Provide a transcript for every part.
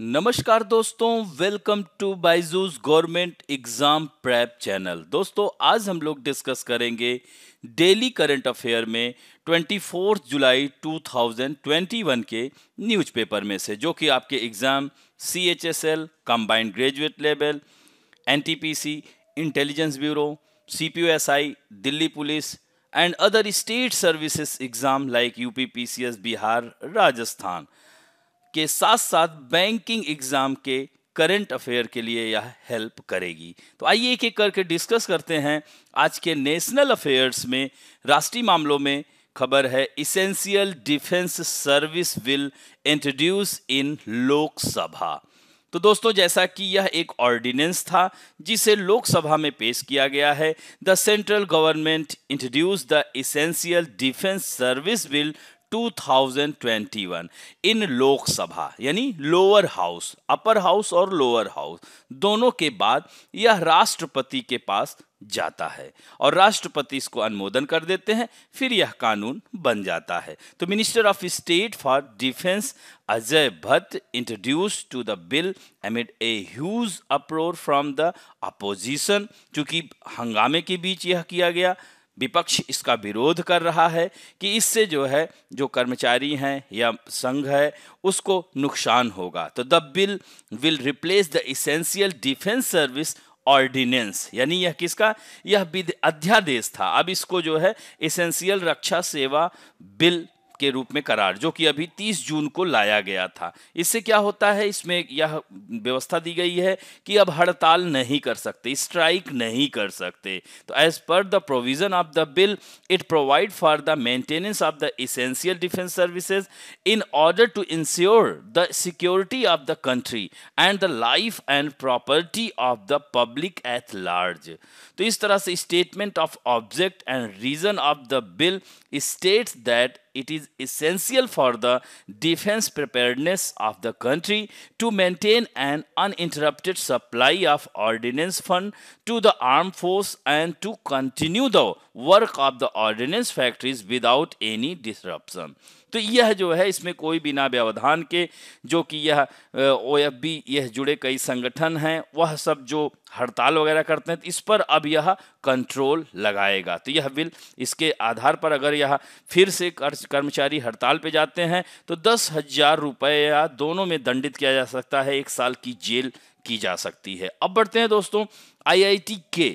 नमस्कार दोस्तों welcome to Byju's government exam prep channel दोस्तों आज हम लोग डिस्कस करेंगे डेली करंट अफेयर में 24 जुलाई 2021 के न्यूज़पेपर में से जो कि आपके exam C H S L combined graduate level N T P C intelligence bureau C P S I Delhi police and other state services exam like U P P C S Bihar Rajasthan के साथ साथ banking exam के current affair के लिए यह help करेगी तो आइए एक एक करके डिस्कस करते हैं आज के नेशनल अफेयर्स में राष्ट्रीय मामलों में खबर है essential defence service will introduce in Lok Sabha तो दोस्तों जैसा कि यह एक ऑर्डिनेंस था जिसे लोकसभा में पेश किया गया है the central government introduce the essential defence service bill 2021 in Lok Sabha यानी लोअर हाउस अपर हाउस और लोअर हाउस दोनों के बाद यह राष्ट्रपति के पास जाता है और राष्ट्रपति इसको अनुमोदन कर देते हैं फिर यह कानून बन जाता है तो minister of state for defence Ajay Bhatt introduce to the bill amid a huge uproar from the opposition चूंकि हंगामे के बीच यह किया गया विपक्ष इसका विरोध कर रहा है कि इससे जो है जो कर्मचारी हैं या संघ है उसको नुकसान होगा तो the bill will replace the essential defence service ordinance यानी यह किसका यह अध्यादेश था अब इसको जो है इसेंशियल रक्षा सेवा बिल के रूप में करार जो कि अभी 30 जून को लाया गया था इससे क्या होता है इसमें यह व्यवस्था दी गई है कि अब हड़ताल नहीं कर सकते स्ट्राइक नहीं कर सकते तो as per the provision of the bill it provide for the maintenance of the essential defence services in order to ensure the security of the country and the life and property of the public at large तो इस तरह से statement of object and reason of the bill states that it is essential for the defense preparedness of the country to maintain an uninterrupted supply of ordnance fund to the armed force and to continue the work of the ordnance factories without any disruption. तो यह जो है इसमें कोई बिना व्यवधान के जो कि यह ओ यह जुड़े कई संगठन हैं वह सब जो हड़ताल वगैरह करते हैं तो इस पर अब यह कंट्रोल लगाएगा तो यह बिल इसके आधार पर अगर यह फिर से कर्मचारी हड़ताल पे जाते हैं तो दस हजार रुपये या दोनों में दंडित किया जा सकता है एक साल की जेल की जा सकती है अब बढ़ते हैं दोस्तों आईआईटी के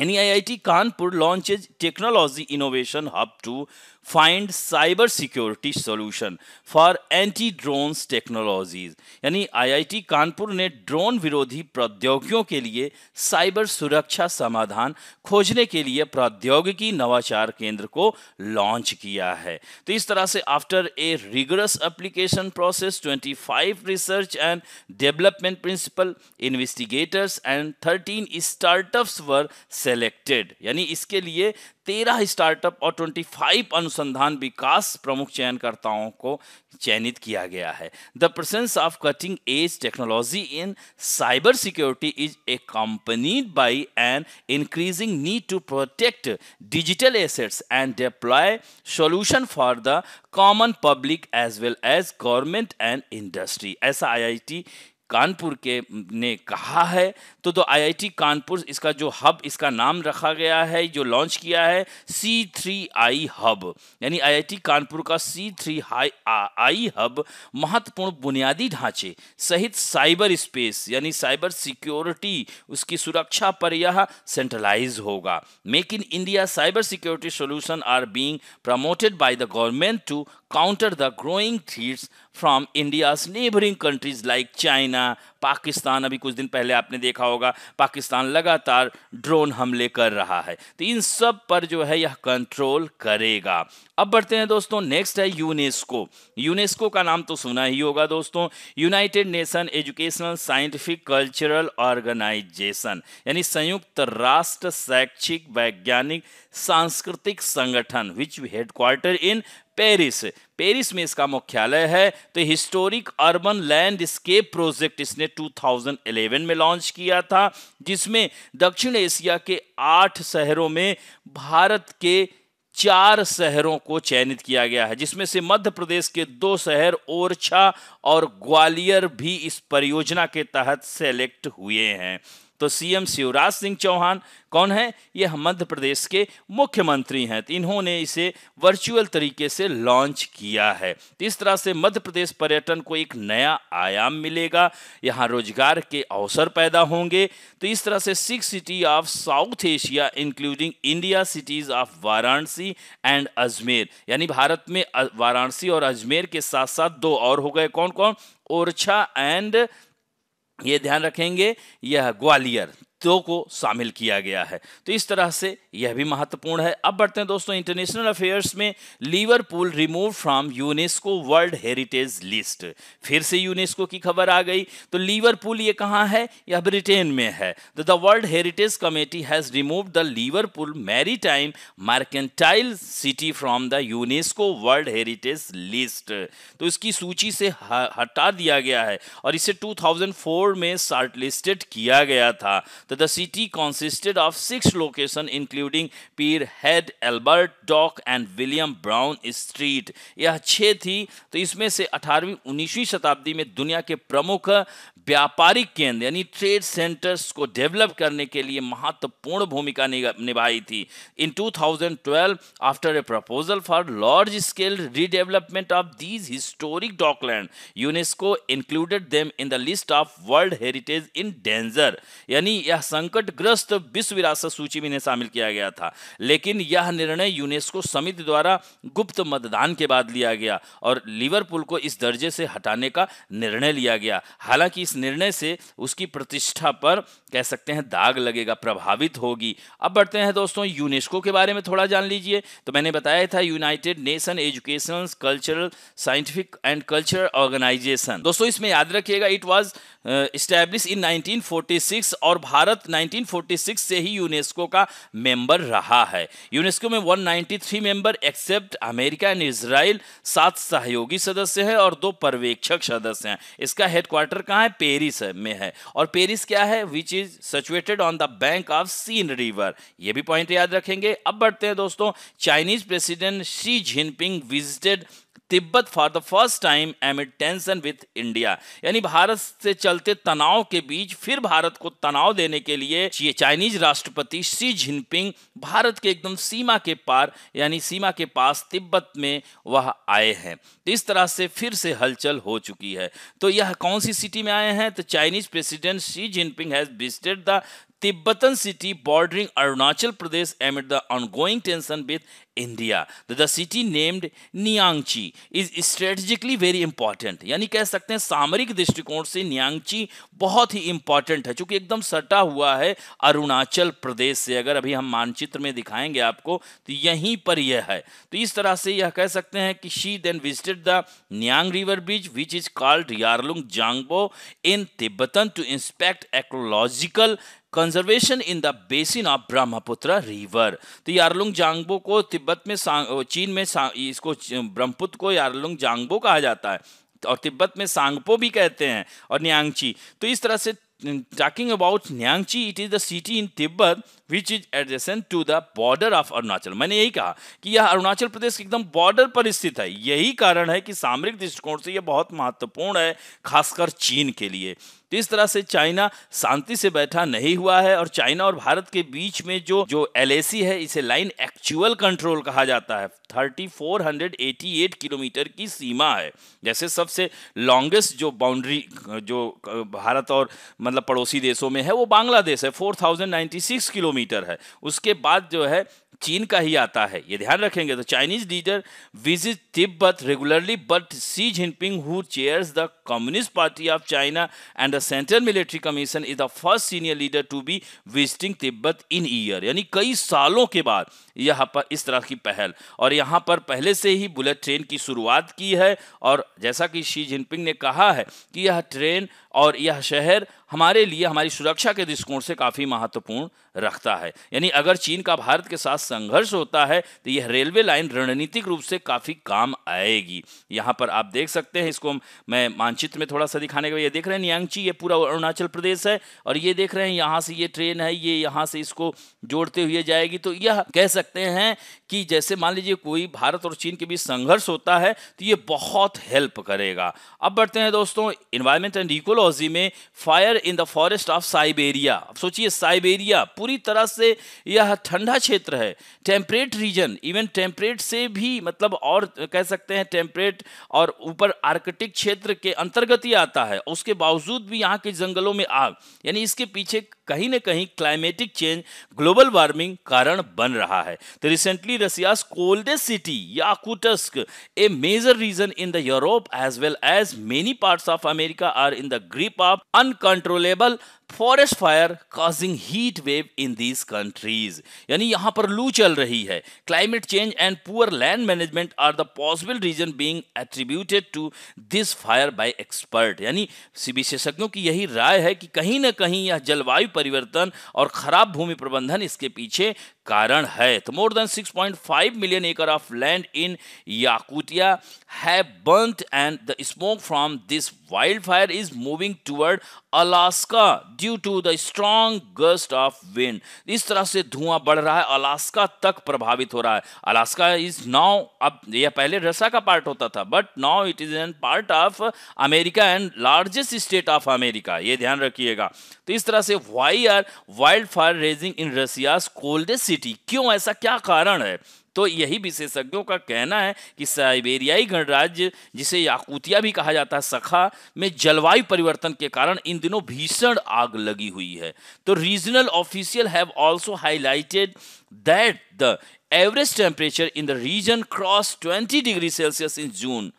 यानी IIT Kanpur launches technology innovation hub to find cyber security solution for anti drones technologies यानी आईआईटी कानपुर ने ड्रोन विरोधी प्रौद्योगिकियों के लिए साइबर सुरक्षा समाधान खोजने के लिए प्रौद्योगिकी नवाचार केंद्र को लॉन्च किया है तो इस तरह से after a rigorous application process 25 research and development principal investigators and 13 startups were selected यानी इसके लिए तेरह स्टार्टअप और फाइव अनुसंधान विकास प्रमुख चयनकर्ताओं को चयनित किया गया है the presence of cutting edge technology in cyber security is accompanied by an increasing need to protect digital assets and deploy solution for the common public as well as government and industry ऐसा आई कानपुर के ने कहा है तो तो IIT Kanpur इसका जो हब इसका नाम रखा गया है जो लॉन्च किया है सी थ्री आई हब यानी आईआईटी कानपुर का सी थ्री आई हब महत्वपूर्ण बुनियादी ढांचे सहित साइबर स्पेस यानी साइबर सिक्योरिटी उसकी सुरक्षा पर यह सेंट्रलाइज होगा make in India cyber security solution are being promoted by the government to counter the growing threats from India neighbouring countries like China Pakistan अभी कुछ दिन पहले आपने देखा होगा पाकिस्तान लगातार ड्रोन हमले कर रहा है तो इन सब पर जो है यह कंट्रोल करेगा अब बढ़ते हैं दोस्तों नेक्स्ट है यूनेस्को यूनेस्को का नाम तो सुना ही होगा दोस्तों United Nation Educational Scientific Cultural Organization यानी संयुक्त राष्ट्र शैक्षिक वैज्ञानिक सांस्कृतिक संगठन which headquarter in Paris Paris में इसका मुख्यालय है तो हिस्टोरिक अर्बन लैंडस्केप प्रोजेक्ट इसने 2011 में लॉन्च किया था जिसमें दक्षिण एशिया के आठ शहरों में भारत के चार शहरों को चयनित किया गया है जिसमें से मध्य प्रदेश के दो शहर ओरछा और ग्वालियर भी इस परियोजना के तहत सेलेक्ट हुए हैं तो सीएम शिवराज सिंह चौहान कौन है ये मध्य प्रदेश के मुख्यमंत्री हैं तो इन्होंने इसे वर्चुअल तरीके से लॉन्च किया है तो इस तरह से मध्य प्रदेश पर्यटन को एक नया आयाम मिलेगा यहाँ रोजगार के अवसर पैदा होंगे तो इस तरह से six city of South Asia including India cities of Varanasi and Ajmer यानी भारत में वाराणसी और अजमेर के साथ साथ दो और हो गए कौन कौन ओरछा एंड ये ध्यान रखेंगे यह ग्वालियर दो को शामिल किया गया है तो इस तरह से यह भी महत्वपूर्ण है अब बढ़ते हैं दोस्तों इंटरनेशनल अफेयर्स में Liverpool remove from UNESCO world heritage list फिर से यूनेस्को की खबर आ गई तो लीवरपूल ये कहाँ है यह ब्रिटेन में है तो the World Heritage Committee has remove the Liverpool maritime mercantile city from the UNESCO world heritage list तो इसकी सूची से हटा दिया गया है और इसे टू में शार्टलिस्टेड किया गया था तो that the city consisted of six locations including Pier Head Albert Dock and William Brown Street यह छः थी तो इसमें से 18वीं 19वीं शताब्दी में दुनिया के प्रमुख व्यापारिक केंद्र यानी ट्रेड सेंटर्स को डेवलप करने के लिए महत्वपूर्ण भूमिका निभाई थी in 2012 after a proposal for large scale redevelopment of these historic dockland UNESCO included them in the list of world heritage in danger यानी यह संकट ग्रस्त विश्व विरासत सूची में इन्हें शामिल किया गया था लेकिन यह निर्णय यूनेस्को समिति द्वारा गुप्त मतदान के बाद लिया गया और लिवरपूल को इस दर्जे से हटाने का निर्णय लिया गया हालांकि इस निर्णय से उसकी प्रतिष्ठा पर कह सकते हैं दाग लगेगा प्रभावित होगी अब बढ़ते हैं दोस्तों यूनेस्को के बारे में थोड़ा जान लीजिए तो मैंने बताया था United Nation Education Cultural Scientific and Cultural Organization दोस्तों इसमें याद रखिएगा it was establish in nineteen और भारत भारत 1946 से ही यूनेस्को का मेंबर रहा है यूनेस्को में 193 member except America and Israel सात सहयोगी सदस्य हैं और दो पर्यवेक्षक सदस्य हैं इसका हेडक्वार्टर कहाँ है पेरिस में है और पेरिस क्या है which is situated on the bank of Seine river ये भी पॉइंट याद रखेंगे अब बढ़ते हैं दोस्तों Chinese President Xi Jinping visited Tibet for the first time amid tension with India यानी भारत से चलते तनाव के बीच फिर भारत को तनाव देने के लिए ये चाइनीज राष्ट्रपति शी जिनपिंग भारत के एकदम सीमा के पार यानी सीमा के पास तिब्बत में वह आए हैं तो इस तरह से फिर से हलचल हो चुकी है तो यह कौन सी सिटी में आए हैं तो Chinese President Xi Jinping has visited the Tibetan city bordering Arunachal Pradesh amid the ongoing tension with India. The city named Niangchi is strategically very important. यानी कह सकते हैं सामरिक दृष्टिकोण से नियांगची बहुत ही इंपॉर्टेंट है क्योंकि एकदम सटा हुआ है अरुणाचल प्रदेश से अगर अभी हम मानचित्र में दिखाएंगे आपको तो यहीं पर यह है तो इस तरह से यह कह सकते हैं कि Xi then visited the Nyang river bridge which is called Yarlung Zangbo in Tibetan to inspect ecological conservation in the basin of Brahmaputra river तो यारलुंग जांगबो को तिब्बत में चीन में इसको ब्रह्मपुत्र को यारलुंग जांगबो कहा जाता है और तिब्बत में सांगपो भी कहते हैं और न्यांगची तो इस तरह से talking about Nyingchi it is the city in Tibet which is adjacent to the border of Arunachal मैंने यही कहा कि यह अरुणाचल प्रदेश एकदम बॉर्डर पर स्थित है यही कारण है कि सामरिक दृष्टिकोण से यह बहुत महत्वपूर्ण है खासकर चीन के लिए इस तरह से चाइना शांति से बैठा नहीं हुआ है और चाइना और भारत के बीच में जो जो एल है इसे लाइन एक्चुअल कंट्रोल कहा जाता है 3488 किलोमीटर की सीमा है जैसे सबसे लॉन्गेस्ट जो बाउंड्री जो भारत और मतलब पड़ोसी देशों में है वो बांग्लादेश है 4096 किलोमीटर है उसके बाद जो है चीन का ही आता है ये ध्यान रखेंगे तो Chinese leader visit Tibet regularly but Xi Jinping who chairs the Communist Party of China and the Central Military Commission is the first senior leader to be visiting Tibet in year यानी कई सालों के बाद यहाँ पर इस तरह की पहल और यहाँ पर पहले से ही बुलेट ट्रेन की शुरुआत की है और जैसा कि शी जिनपिंग ने कहा है कि यह ट्रेन और यह शहर हमारे लिए हमारी सुरक्षा के दृष्टिकोण से काफ़ी महत्वपूर्ण रखता है यानी अगर चीन का भारत के साथ संघर्ष होता है तो यह रेलवे लाइन रणनीतिक रूप से काफ़ी काम आएगी यहां पर आप देख सकते हैं इसको मैं मानचित्र में थोड़ा सा दिखाने का ये देख रहे हैं नियांगची ये पूरा अरुणाचल प्रदेश है और ये देख रहे हैं यहां से ये ट्रेन है ये यहां से इसको जोड़ते हुए जाएगी तो यह कह सकते हैं कि जैसे मान लीजिए कोई भारत और चीन के बीच संघर्ष होता है तो ये बहुत हेल्प करेगा अब बढ़ते हैं दोस्तों इन्वायरमेंट एंड इकोलॉजी में fire in the forest of Siberia सोचिए साइबेरिया पूरी तरह से यह ठंडा क्षेत्र है टेम्परेट रीजन इवन टेम्परेट से भी मतलब और कह सकते हैं टेम्परेट और ऊपर आर्कटिक क्षेत्र के अंतर्गत ही आता है उसके बावजूद भी यहाँ के जंगलों में आग यानी इसके पीछे कहीं ना कहीं क्लाइमेटिक चेंज ग्लोबल वार्मिंग कारण बन रहा है तो recently Russia coldest city Yakutsk a major region in the Europe as well as many parts of America are in the grip of uncontrollable forest fire causing heat wave in these countries यानी यहां पर लू चल रही है climate change and poor land management are the possible reason being attributed to this fire by expert यानी विशेषज्ञों की यही राय है कि कहीं ना कहीं यह जलवायु परिवर्तन और खराब भूमि प्रबंधन इसके पीछे कारण है तो more than 6.5 million acre of land in Yakutia है have and the smoke from this wild fire is moving toward Alaska due to the strong gust of wind इस तरह से धुआं बढ़ रहा है अलास्का तक प्रभावित हो रहा है अलास्का इज नाउ अब यह पहले रसा का पार्ट होता था but now it is an part of America and largest state of America ये ध्यान रखिएगा तो इस तरह से why are wild fire raging in Russia coldest city क्यों ऐसा क्या कारण है तो यही विशेषज्ञों का कहना है कि साइबेरियाई गणराज्य जिसे याकूतिया भी कहा जाता है सखा में जलवायु परिवर्तन के कारण इन दिनों भीषण आग लगी हुई है तो regional official have also highlighted that the average temperature in the region cross 20 degree Celsius in June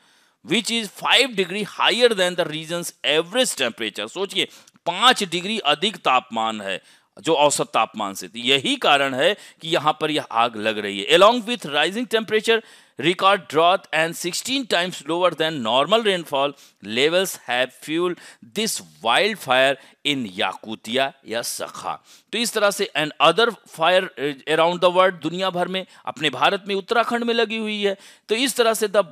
which is 5 degree higher than the region average temperature सोचिए पांच डिग्री अधिक तापमान है जो औसत तापमान से थी यही कारण है कि यहां पर यह आग लग रही है along with rising temperature record drought and 16 times lower than normal rainfall levels have fuel this wild fire in Yakutia या सखा तो इस तरह से and other fire around the world दुनिया भर में अपने भारत में उत्तराखंड में लगी हुई है तो इस तरह से the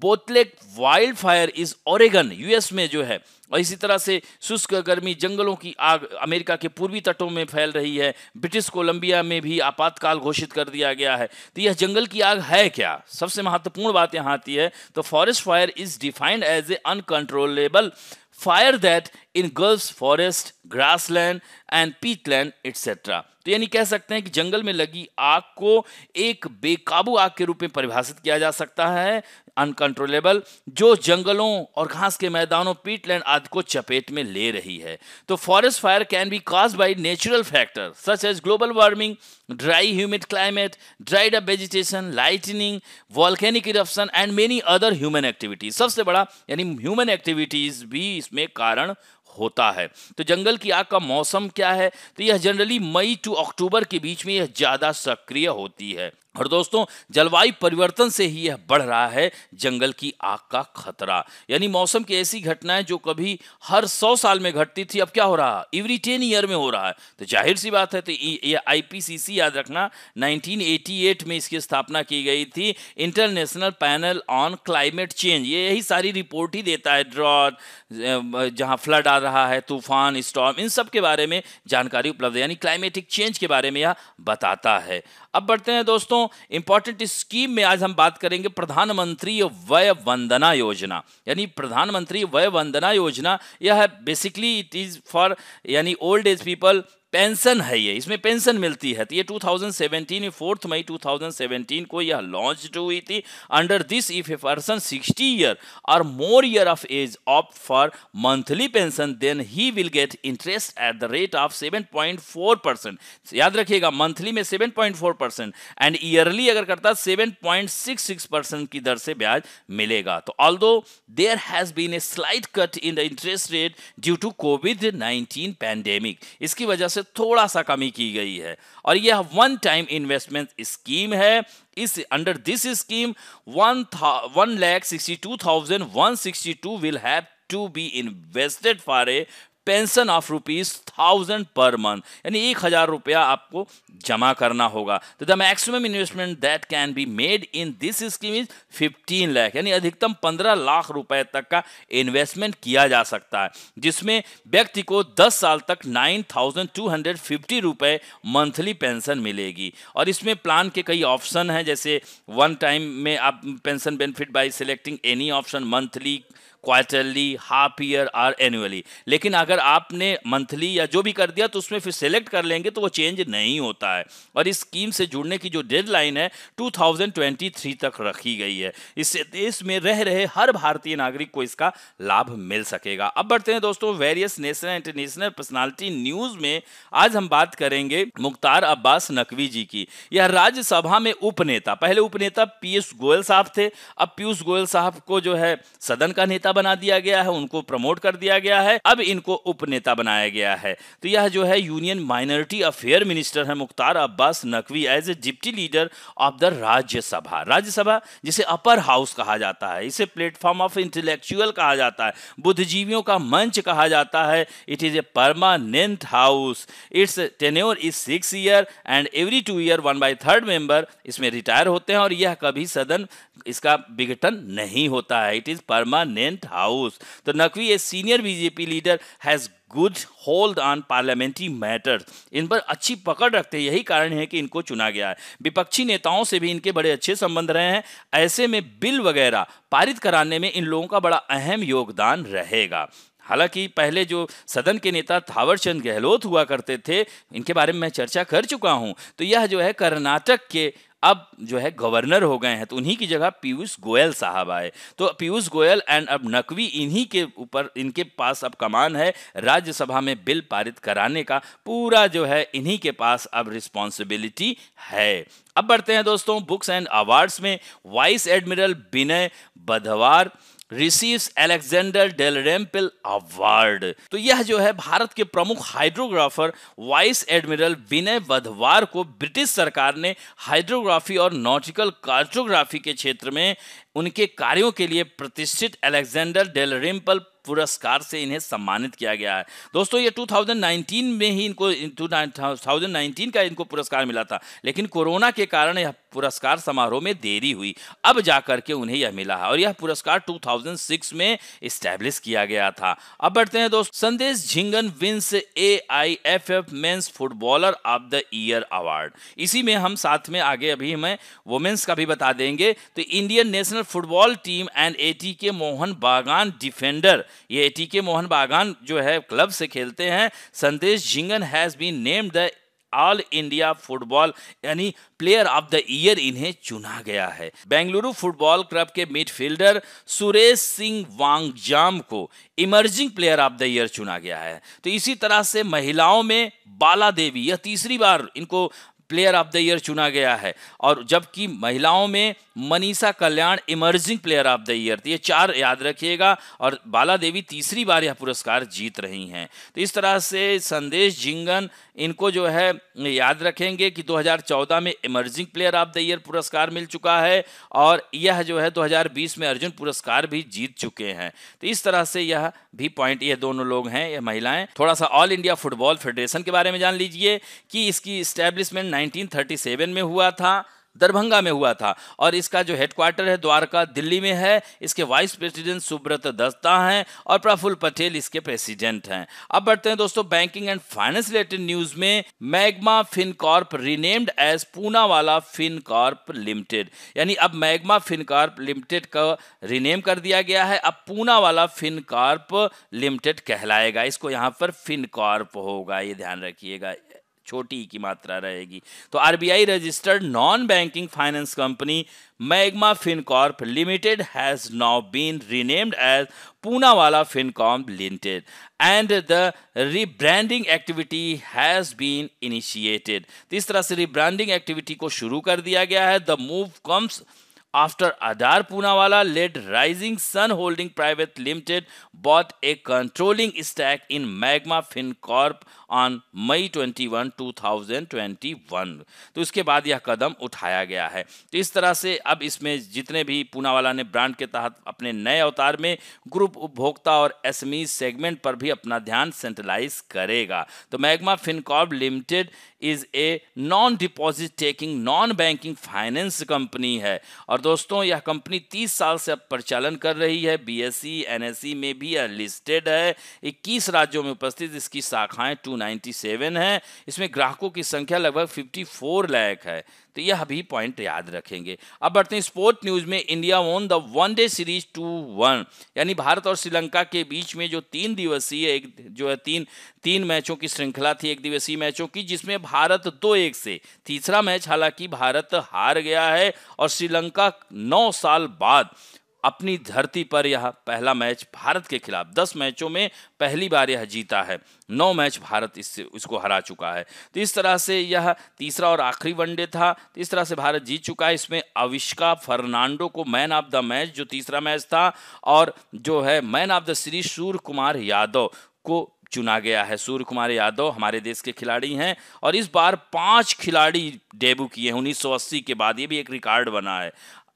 Bootleg wild fire is Oregon US में जो है और इसी तरह से शुष्क गर्मी जंगलों की आग अमेरिका के पूर्वी तटों में फैल रही है ब्रिटिश कोलंबिया में भी आपातकाल घोषित कर दिया गया है तो यह जंगल की आग है क्या सबसे महत्वपूर्ण बात यहाँ आती है तो forest fire is defined as a uncontrollable fire that engulfs forest grassland and peatland etcetera तो यानी कह सकते हैं कि जंगल में लगी आग को एक बेकाबू आग के रूप में परिभाषित किया जा सकता है अनकंट्रोलेबल जो जंगलों और घास के मैदानों पीटलैंड आदि को चपेट में ले रही है तो forest fire can be cause by natural factor such as global warming dry humid climate dried up vegetation lightning volcanic eruption and many other human activities सबसे बड़ा यानी ह्यूमन एक्टिविटीज भी इसमें कारण होता है तो जंगल की आग का मौसम क्या है तो यह जनरली मई टू अक्टूबर के बीच में यह ज़्यादा सक्रिय होती है और दोस्तों जलवायु परिवर्तन से ही यह बढ़ रहा है जंगल की आग का खतरा यानी मौसम की ऐसी घटनाएं जो कभी हर सौ साल में घटती थी अब क्या हो रहा है एवरी टेन ईयर में हो रहा है तो जाहिर सी बात है तो ये आईपीसीसी याद रखना 1988 में इसकी स्थापना की गई थी International Panel on Climate Change ये यही सारी रिपोर्ट ही देता है ड्रॉट जहाँ फ्लड आ रहा है तूफान स्टॉम इन सब के बारे में जानकारी उपलब्ध है यानी क्लाइमेटिक चेंज के बारे में यह बताता है अब बढ़ते हैं दोस्तों इंपॉर्टेंट स्कीम में आज हम बात करेंगे प्रधानमंत्री वय वंदना योजना यानी प्रधानमंत्री वय वंदना योजना यह बेसिकली इट इज़ फॉर यानी ओल्ड एज पीपल पेंशन है ये इसमें पेंशन मिलती है तो ये 2017 में फोर्थ मई 2017 को यह लॉन्च हुई थी under this if a person 60 year और more year of age opt for monthly pension then he will get interest at the rate of 7.4 percent याद रखिएगा मंथली में 7.4 परसेंट एंड ईयरली अगर करता 7.66 परसेंट की दर से ब्याज मिलेगा तो although there has been a slight cut in the interest rate due to Covid nineteen pandemic इसकी वजह से से थोड़ा सा कमी की गई है और यह वन टाइम इन्वेस्टमेंट स्कीम है इस under this scheme one one lakh sixty two thousand one sixty two will have to be invested for a pension of rupees thousand per month यानी एक हजार रुपया आपको जमा करना होगा तो the maximum investment that can be made in this scheme is fifteen lakh यानी अधिकतम पंद्रह लाख रुपए तक का इन्वेस्टमेंट किया जा सकता है जिसमें व्यक्ति को दस साल तक nine thousand two hundred fifty रुपए मंथली पेंशन मिलेगी और इसमें प्लान के कई ऑप्शन हैं जैसे वन टाइम में आप pension benefit by selecting any option monthly quarterly half year और एनुअली लेकिन अगर आपने मंथली या जो भी कर दिया तो उसमें फिर सेलेक्ट कर लेंगे तो वो चेंज नहीं होता है और इस स्कीम से जुड़ने की जो डेडलाइन है 2023 तक रखी गई है इससे देश में रह रहे हर भारतीय नागरिक को इसका लाभ मिल सकेगा अब बढ़ते हैं दोस्तों various national international personality news में आज हम बात करेंगे मुख्तार अब्बास नकवी जी की यह राज्यसभा में उपनेता पहले उपनेता पीयूष गोयल साहब थे अब पीयूष गोयल साहब को जो है सदन का नेता नेता बना दिया गया है उनको प्रमोट कर दिया गया है अब इनको उपनेता बनाया गया है तो यह जो है यूनियन माइनॉरिटी अफेयर मिनिस्टर है Mukhtar Abbas Naqvi as a deputy leader of the Rajya Sabha Rajya Sabha जिसे अपर हाउस कहा जाता है इसे प्लेटफॉर्म ऑफ इंटेलेक्चुअल कहा जाता है बुद्धिजीवियों का मंच कहा जाता है it is a permanent house its tenure is six year and every two year one by third member इसमें रिटायर होते हैं और यह कभी सदन इसका विघटन नहीं होता है it is permanent Senate house तो Naqvi a senior BJP leader has good hold on parliamentary matter इन पर अच्छी पकड़ रखते हैं यही कारण है कि इनको चुना गया है विपक्षी नेताओं से भी इनके बड़े अच्छे संबंध रहे हैं ऐसे में बिल वगैरह पारित कराने में इन लोगों का बड़ा अहम योगदान रहेगा हालांकि पहले जो सदन के नेता थावरचंद गहलोत हुआ करते थे इनके बारे में मैं चर्चा कर चुका हूं तो यह जो है कर्नाटक के अब जो है गवर्नर हो गए हैं तो उन्हीं की जगह पीयूष गोयल साहब आए तो पीयूष गोयल एंड अब नकवी इन्हीं के ऊपर इनके पास अब कमान है राज्यसभा में बिल पारित कराने का पूरा जो है इन्हीं के पास अब रिस्पॉन्सिबिलिटी है अब बढ़ते हैं दोस्तों बुक्स एंड अवार्ड्स में vice admiral Vinay Badhwar receives Alexander Dalrymple award तो यह जो है भारत के प्रमुख hydrographer vice admiral Vinay Badhwar को ब्रिटिश सरकार ने हाइड्रोग्राफी और नॉटिकल कार्टोग्राफी के क्षेत्र में उनके कार्यों के लिए प्रतिष्ठित एलेक्जेंडर डेलरिम्पल पुरस्कार से इन्हें सम्मानित किया गया है दोस्तों ये 2019 में ही इनको 2019 का इनको पुरस्कार मिला था लेकिन कोरोना के कारण यह पुरस्कार समारोह में देरी हुई अब जाकर के उन्हें यह मिला है और यह पुरस्कार 2006 में स्टैब्लिश किया गया था अब बढ़ते हैं दोस्त Sandesh Jhingan wins A I F F men's footballer of the year award इसी में हम साथ में आगे अभी हमें वुमेन्स का भी बता देंगे तो Indian national football team and A K Mohun बागान डिफेंडर ये ए के मोहन बागान जो है क्लब से खेलते हैं Sandesh Jhingan has been named the All India football यानी प्लेयर ऑफ द ईयर इन्हें चुना गया है बेंगलुरु फुटबॉल क्लब के मिडफील्डर सुरेश सिंह वांगजाम को emerging player of the year चुना गया है तो इसी तरह से महिलाओं में बाला देवी यह तीसरी बार इनको प्लेयर ऑफ द ईयर चुना गया है और जबकि महिलाओं में Manisha Kalyan emerging player of the year तो ये चार याद रखिएगा और बाला देवी तीसरी बार यह पुरस्कार जीत रही हैं तो इस तरह से संदेश जिंगन इनको जो है याद रखेंगे कि 2014 में emerging player of the year पुरस्कार मिल चुका है और यह जो है 2020 में अर्जुन पुरस्कार भी जीत चुके हैं तो इस तरह से यह भी पॉइंट ये दोनों लोग हैं यह महिलाएं थोड़ा सा ऑल इंडिया फुटबॉल फेडरेशन के बारे में जान लीजिए कि इसकी इस्टेब्लिशमेंट नाइनटीन में हुआ था दरभंगा में हुआ था और इसका जो हेडक्वार्टर है द्वारका दिल्ली में है इसके वाइस प्रेसिडेंट सुब्रत दस्ता हैं और प्रफुल्ल पटेल इसके प्रेसिडेंट हैं अब बढ़ते हैं दोस्तों banking and finance related news में मैग्मा फिनकॉर्प रिनेम्ड एज वाला फिनकॉर्प लिमिटेड यानी अब मैग्मा फिनकॉर्प लिमिटेड का रिनेम कर दिया गया है अब पूनावाला फिनकॉर्प लिमिटेड कहलाएगा इसको यहां पर फिनकॉर्प होगा ये ध्यान रखिएगा छोटी की मात्रा रहेगी तो RBI registered non banking finance company Magma Fincorp Limited has now been renamed as Poonawalla Fincorp Limited and the rebranding activity has been initiated तो इस तरह से रिब्रांडिंग एक्टिविटी को शुरू कर दिया गया है the move comes Adar Poonawalla Poonawalla rising sun holding private limited bought a controlling stake in Magma Fincorp on May 21, 2021. तो इसके बाद यह कदम उठाया गया है तो इस तरह से अब इसमें जितने भी पूनावाला ने ब्रांड के तहत अपने नए अवतार में ग्रुप उपभोक्ता और एसएमई सेगमेंट e पर भी अपना ध्यान सेंट्रलाइज करेगा तो Magma Fincorp limited is a non deposit taking non banking finance company है और दोस्तों यह कंपनी 30 साल से अब प्रचालन कर रही है एस सी e, e में भी यह लिस्टेड है 21 राज्यों में उपस्थित इसकी शाखाएं 297 हैं इसमें ग्राहकों की संख्या लगभग 54 लाख है तो यह भी पॉइंट याद रखेंगे अब बढ़ते हैं स्पोर्ट न्यूज में India won the one day series two one यानी भारत और श्रीलंका के बीच में जो तीन दिवसीय एक जो है तीन तीन मैचों की श्रृंखला थी एक दिवसीय मैचों की जिसमें भारत दो एक से तीसरा मैच हालांकि भारत हार गया है और श्रीलंका नौ साल बाद अपनी धरती पर यह पहला मैच भारत के खिलाफ दस मैचों में पहली बार यह जीता है नौ मैच भारत इससे इसको हरा चुका है तो इस तरह से यह तीसरा और आखिरी वनडे था तो इस तरह से भारत जीत चुका है इसमें अविष्का फर्नांडो को मैन ऑफ द मैच जो तीसरा मैच था और जो है man of the series Surya Kumar Yadav को चुना गया है सूर्य कुमार यादव हमारे देश के खिलाड़ी हैं और इस बार पांच खिलाड़ी डेब्यू किए हैं उन्नीस के बाद ये भी एक रिकॉर्ड बना है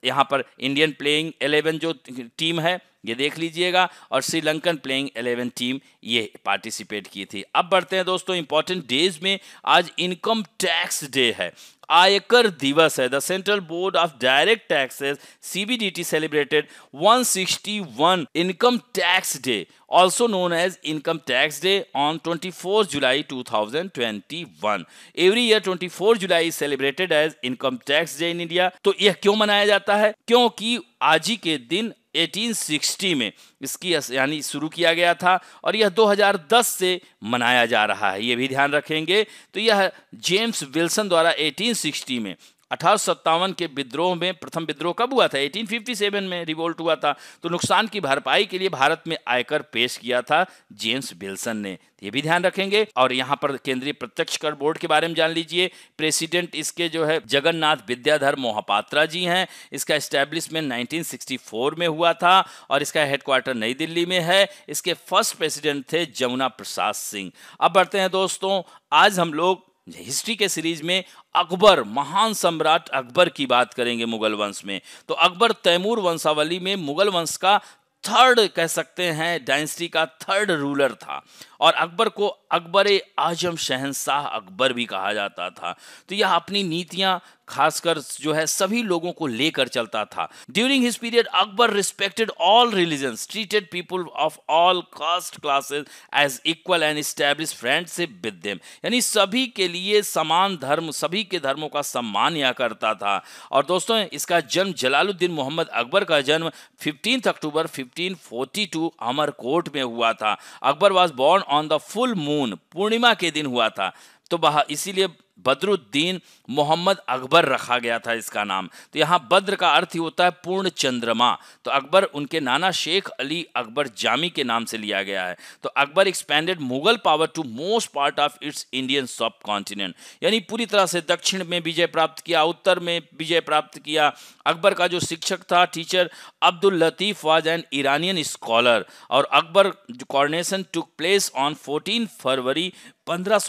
यहाँ पर इंडियन प्लेइंग एलेवन जो टीम है ये देख लीजिएगा और श्रीलंकन प्लेइंग एलेवन टीम ये पार्टिसिपेट की थी अब बढ़ते हैं दोस्तों इंपॉर्टेंट डेज में आज इनकम टैक्स डे है आयकर दिवस है the central board of direct taxes CBDT celebrated 161 income tax day also known as income tax day on 24 July 2021 every year 24 July celebrated as income tax day in India तो यह क्यों मनाया जाता है क्योंकि आज ही के दिन 1860 में इसकी यानी शुरू किया गया था और यह 2010 से मनाया जा रहा है ये भी ध्यान रखेंगे तो यह जेम्स विल्सन द्वारा 1860 में अठारह के विद्रोह में प्रथम विद्रोह कब हुआ था 1857 में रिवोल्ट हुआ था तो नुकसान की भरपाई के लिए भारत में आयकर पेश किया था जेम्स विल्सन ने ये भी ध्यान रखेंगे और यहाँ पर केंद्रीय प्रत्यक्ष कर बोर्ड के बारे में जान लीजिए प्रेसिडेंट इसके जो है जगन्नाथ विद्याधर मोहपात्रा जी हैं इसका स्टैब्लिशमेंट नाइनटीन में हुआ था और इसका हेडक्वार्टर नई दिल्ली में है इसके फर्स्ट प्रेसिडेंट थे जमुना प्रसाद सिंह अब बढ़ते हैं दोस्तों आज हम लोग हिस्ट्री के सीरीज में अकबर महान सम्राट अकबर की बात करेंगे मुगल वंश में तो अकबर तैमूर वंशावली में मुगल वंश का थर्ड कह सकते हैं डायनेस्टी का थर्ड रूलर था और अकबर को अकबर आजम शहनशाह अकबर भी कहा जाता था तो यह अपनी नीतियां खासकर जो है सभी लोगों को लेकर चलता था during his period Akbar respected all religion treated people of all caste classes as equal and establish friendship with them यानी सभी के लिए समान धर्म सभी के धर्मों का सम्मान यह करता था और दोस्तों इसका जन्म जलालुद्दीन मोहम्मद अकबर का जन्म fifteen October fifteen forty two Amarkot में हुआ था Akbar was born on the full moon पूर्णिमा के दिन हुआ था तो इसीलिए बद्रुद्दीन मोहम्मद अकबर रखा गया था इसका नाम तो यहाँ बद्र का अर्थ ही होता है पूर्ण चंद्रमा तो अकबर उनके नाना शेख अली अकबर जामी के नाम से लिया गया है तो Akbar expanded Mughal power to most part of its Indian subcontinent यानी पूरी तरह से दक्षिण में विजय प्राप्त किया उत्तर में विजय प्राप्त किया अकबर का जो शिक्षक था teacher Abdul Latif was an Iranian scholar और Akbar coronation took place on fourteen February पंद्रह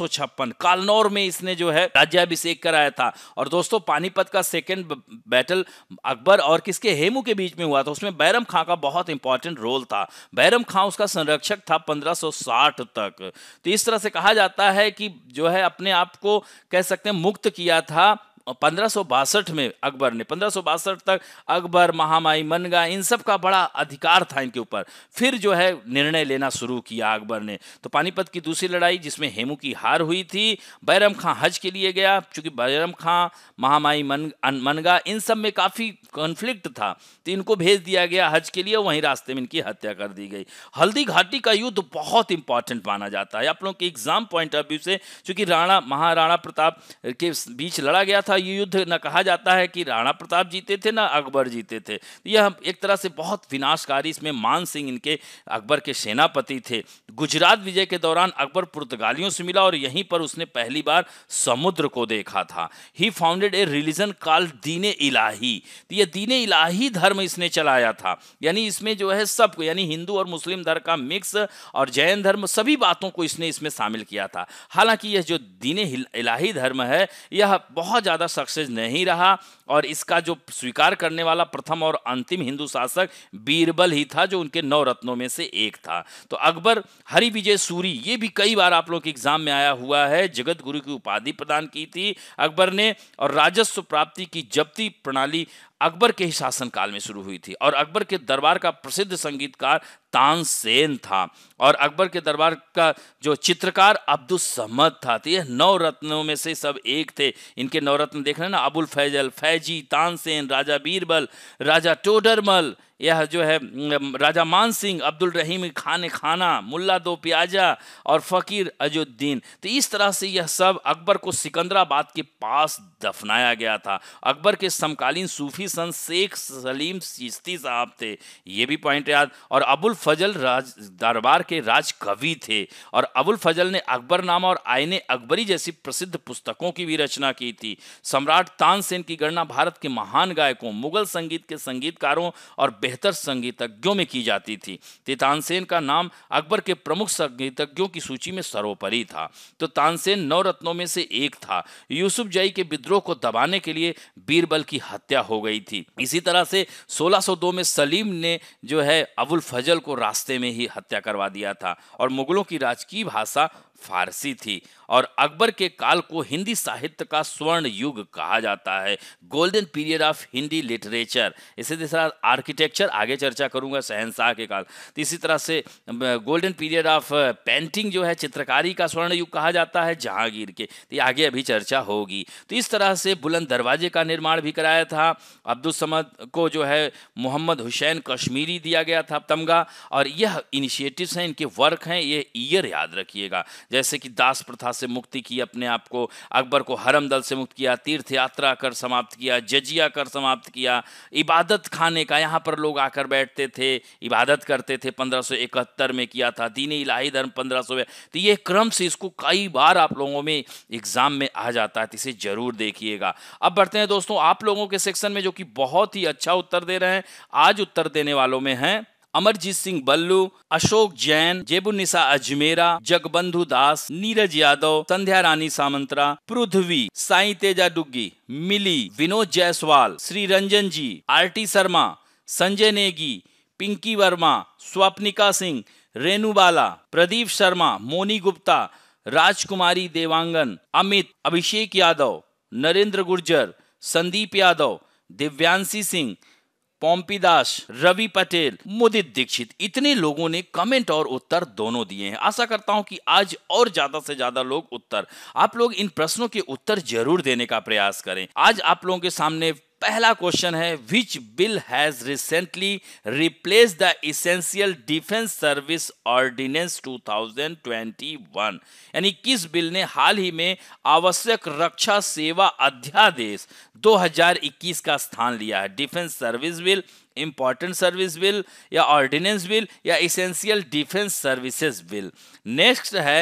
कालनौर में इसने जो है राज्याभिषेक कराया था और दोस्तों पानीपत का सेकेंड बैटल अकबर और किसके हेमू के बीच में हुआ था उसमें बैरम खां का बहुत इंपॉर्टेंट रोल था बैरम खां उसका संरक्षक था 1560 तक तो इस तरह से कहा जाता है कि जो है अपने आप को कह सकते हैं मुक्त किया था पंद्रह में अकबर ने पंद्रह तक अकबर महामाई मनगा इन सब का बड़ा अधिकार था इनके ऊपर फिर जो है निर्णय लेना शुरू किया अकबर ने तो पानीपत की दूसरी लड़ाई जिसमें हेमू की हार हुई थी बैरम खां हज के लिए गया चूंकि बैरम खां महामाई मन मनगा इन सब में काफ़ी कॉन्फ्लिक्ट था तो इनको भेज दिया गया हज के लिए वहीं रास्ते में इनकी हत्या कर दी गई हल्दी घाटी का युद्ध बहुत इंपॉर्टेंट माना जाता है आप लोगों के एग्जाम पॉइंट ऑफ व्यू से चूंकि राणा महाराणा प्रताप के बीच लड़ा गया था युद्ध न कहा जाता है कि राणा प्रताप जीते थे न अकबर जीते थे यह एक तरह से बहुत विनाशकारी इसमें मान सिंह इनके अकबर के सेनापति थे गुजरात विजय के दौरान अकबर पुर्तगालियों से मिला और यहीं पर उसने पहली बार समुद्र को देखा था he founded a religion call Din Ilahi तो यह दीन इलाही धर्म इसने चलाया था यानी इसमें जो है सब यानी हिंदू और मुस्लिम धर्म का मिक्स और जैन धर्म सभी बातों को इसने इसमें शामिल किया था हालांकि यह जो दीन इलाही धर्म है यह बहुत ज़्यादा ज़्यादा सक्सेस नहीं रहा और इसका जो स्वीकार करने वाला प्रथम और अंतिम हिंदू शासक बीरबल ही था जो उनके नौ रत्नों में से एक था तो अकबर हरि विजय सूरी ये भी कई बार आप लोग के एग्जाम में आया हुआ है जगत गुरु की उपाधि प्रदान की थी अकबर ने और राजस्व प्राप्ति की जब्ती प्रणाली अकबर के ही शासनकाल में शुरू हुई थी और अकबर के दरबार का प्रसिद्ध संगीतकार तानसेन था और अकबर के दरबार का जो चित्रकार अब्दुल सहमद था तो यह नौ रत्नों में से सब एक थे इनके नौ रत्न देख रहे हैं ना अबुल फैजल फैजी तानसेन राजा बीरबल राजा टोडरमल यह जो है राजा मान सिंह अब्दुल रहीम खान खाना मुल्ला दो प्याजा और फ़कीर अजुद्दीन तो इस तरह से यह सब अकबर को सिकंदराबाद के पास दफनाया गया था अकबर के समकालीन सूफी सन शेख सलीम चिश्ती साहब थे ये भी पॉइंट याद और अबुल फजल राज दरबार के राज कवि थे और अबुल फजल ने अकबरनामा और आयने अकबरी जैसी प्रसिद्ध पुस्तकों की भी रचना की थी सम्राट तानसेन की गणना भारत के महान गायकों मुगल संगीत के संगीतकारों और बेहतर संगीतज्ञों में की जाती थी तितानसेन का नाम अकबर के प्रमुख संगीतज्ञों की सूची में सर्वोपरि था तो तानसेन नौ रत्नों में से एक था यूसुफ जई के विद्रोह को दबाने के लिए बीरबल की हत्या हो गई थी इसी तरह से 1602 में सलीम ने जो है अबुल फजल को रास्ते में ही हत्या करवा दिया था और मुगलों की राजकीय भाषा फारसी थी और अकबर के काल को हिंदी साहित्य का स्वर्ण युग कहा जाता है golden period of Hindi literature इसी तरह आर्किटेक्चर आगे चर्चा करूंगा शहनशाह के काल तो इसी तरह से गोल्डन पीरियड ऑफ पेंटिंग जो है चित्रकारी का स्वर्ण युग कहा जाता है जहांगीर के तो आगे अभी चर्चा होगी तो इस तरह से बुलंद दरवाजे का निर्माण भी कराया था अब्दुल समद को जो है मोहम्मद हुसैन कश्मीरी दिया गया था तमगा और यह इनिशिएटिव्स हैं इनके वर्क हैं ये ईयर याद रखिएगा जैसे कि दास प्रथा से मुक्ति की अपने आप को अकबर को हरम दल से मुक्त किया तीर्थ यात्रा कर समाप्त किया जजिया कर समाप्त किया इबादत खाने का यहाँ पर लोग आकर बैठते थे इबादत करते थे पंद्रह में किया था दीन इलाही धर्म पंद्रह तो ये क्रम से इसको कई बार आप लोगों में एग्ज़ाम में आ जाता है तो इसे ज़रूर देखिएगा अब बढ़ते हैं दोस्तों आप लोगों के सेक्शन में जो कि बहुत ही अच्छा उत्तर दे रहे हैं आज उत्तर देने वालों में हैं अमरजीत सिंह बल्लू अशोक जैन जेबुनिसा अजमेरा जगबंधु दास नीरज यादव संध्या रानी सामंतरा पृथ्वी साई तेजा डुग्गी मिली विनोद जायसवाल श्री रंजन जी आरटी शर्मा संजय नेगी पिंकी वर्मा स्वप्निका सिंह रेणु बाला प्रदीप शर्मा मोनी गुप्ता राजकुमारी देवांगन अमित अभिषेक यादव नरेंद्र गुर्जर संदीप यादव दिव्यांशी सिंह पोम्पी दास रवि पटेल मुदित दीक्षित इतने लोगों ने कमेंट और उत्तर दोनों दिए हैं आशा करता हूं कि आज और ज्यादा से ज्यादा लोग उत्तर आप लोग इन प्रश्नों के उत्तर जरूर देने का प्रयास करें आज आप लोगों के सामने पहला क्वेश्चन है which bill has recently replace the essential defence service ordinance 2021 यानी किस बिल ने हाल ही में आवश्यक रक्षा सेवा अध्यादेश 2021 का स्थान लिया है defence service bill important service bill या ऑर्डिनेंस बिल या essential defence services bill next है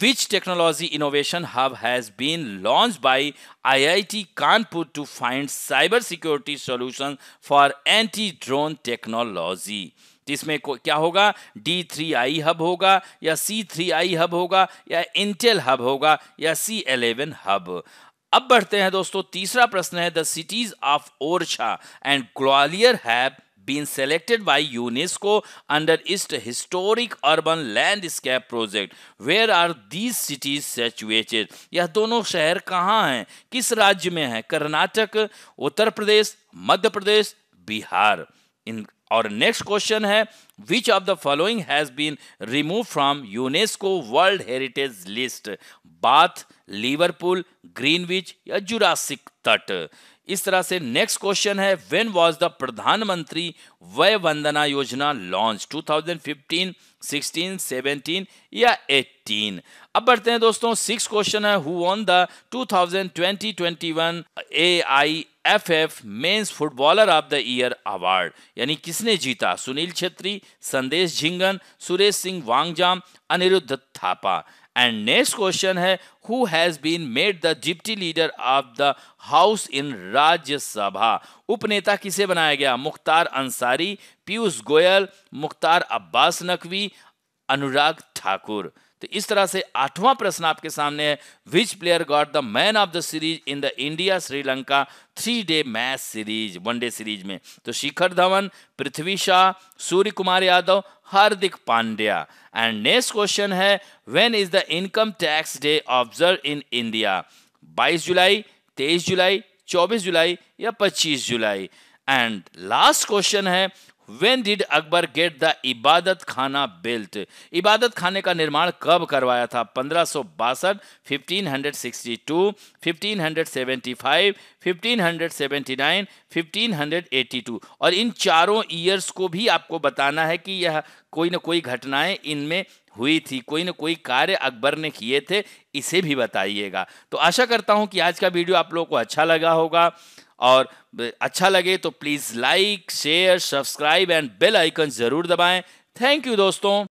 which technology innovation hub has been launch by IIT Kanpur to find cyber security solution for anti drone technology इसमें क्या होगा D three I hub होगा या सी three I hub होगा या Intel hub होगा या सी एलेवन हब अब बढ़ते हैं दोस्तों तीसरा प्रश्न है the cities of Orchha and Gwalior है been selected by UNESCO under ईस्ट historic urban landscape project where are these cities situated यह दोनों शहर कहाँ हैं किस राज्य में है कर्नाटक उत्तर प्रदेश मध्य प्रदेश बिहार इन और नेक्स्ट क्वेश्चन है which of the following has been remove from UNESCO world heritage list Bath Liverpool Greenwich या जुरासिक तट इस तरह से नेक्स्ट क्वेश्चन है when was the Pradhan Mantri Vaya Vandana योजना लॉन्च 2015 16 17 या 18 अब बढ़ते हैं दोस्तों सिक्स क्वेश्चन है who won the 2020-21 A I F F men's footballer of the year award यानी किसने जीता Sunil Chhetri Sandesh Jhingan Suresh Singh Wangjam Anirudh Thapa and next question है who has been made the deputy leader of the house in Rajya Sabha उपनेता किसे बनाया गया मुख्तार अंसारी पीयूष गोयल मुख्तार अब्बास नकवी अनुराग ठाकुर तो इस तरह से आठवां प्रश्न आपके सामने है which player got the man of the series in the India Sri Lanka three day match series one day series में तो Shikhar Dhawan Prithvi Shaw Surya Kumar Yadav Hardik Pandya and next question है when is the income tax day observe in India 22 July 23 July 24 July या 25 July and last question है when did Akbar get the Ibadat Khana built? इबादत खाने का निर्माण कब करवाया था पंद्रह सौ बासठ fifteen hundred sixty two fifteen hundred seventy five fifteen hundred seventy nine fifteen hundred eighty two और इन चारों ईयर्स को भी आपको बताना है कि यह कोई ना कोई घटनाएं इनमें हुई थी कोई ना कोई कार्य अकबर ने किए थे इसे भी बताइएगा तो आशा करता हूँ कि आज का वीडियो आप लोगों को अच्छा लगा होगा और अच्छा लगे तो please like share subscribe and bell icon ज़रूर दबाएं थैंक यू दोस्तों